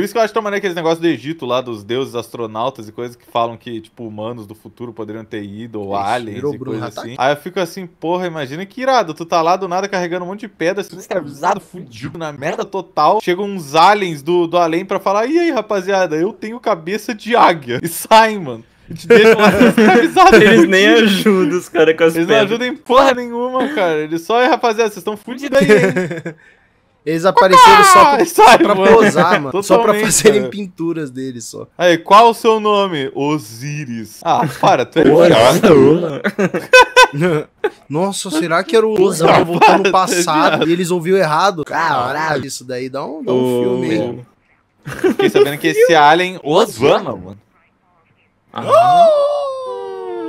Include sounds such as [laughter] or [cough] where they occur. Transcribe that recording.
Por isso que eu acho que tomando aqueles negócios do Egito lá, dos deuses astronautas e coisas que falam que, tipo, humanos do futuro poderiam ter ido, ou Ixi, aliens e coisas tá assim. Aí eu fico assim, porra, imagina que irado. Tu tá lá do nada carregando um monte de pedra, sendo assim, escravizado, fudido, na merda total. Chegam uns aliens do, do além pra falar, e aí, rapaziada, eu tenho cabeça de águia. E saem, mano [laughs] Eles nem ajudam os caras com as Eles pedras. não ajudam em porra nenhuma, cara. Eles só, rapaziada, vocês estão fudidos aí, hein? [laughs] Eles apareceram só ah, pra, pra posar, mano. Totalmente, só pra fazerem cara. É. pinturas deles só. Aí, qual o seu nome? Osiris. Ah, para, tu é, é [laughs] Nossa, será que era o Osama voltou no é passado e eles ouviram errado? Caralho, isso daí dá um, dá um oh. filme. Fiquei sabendo que esse alien Osama, mano. Ah. Oh!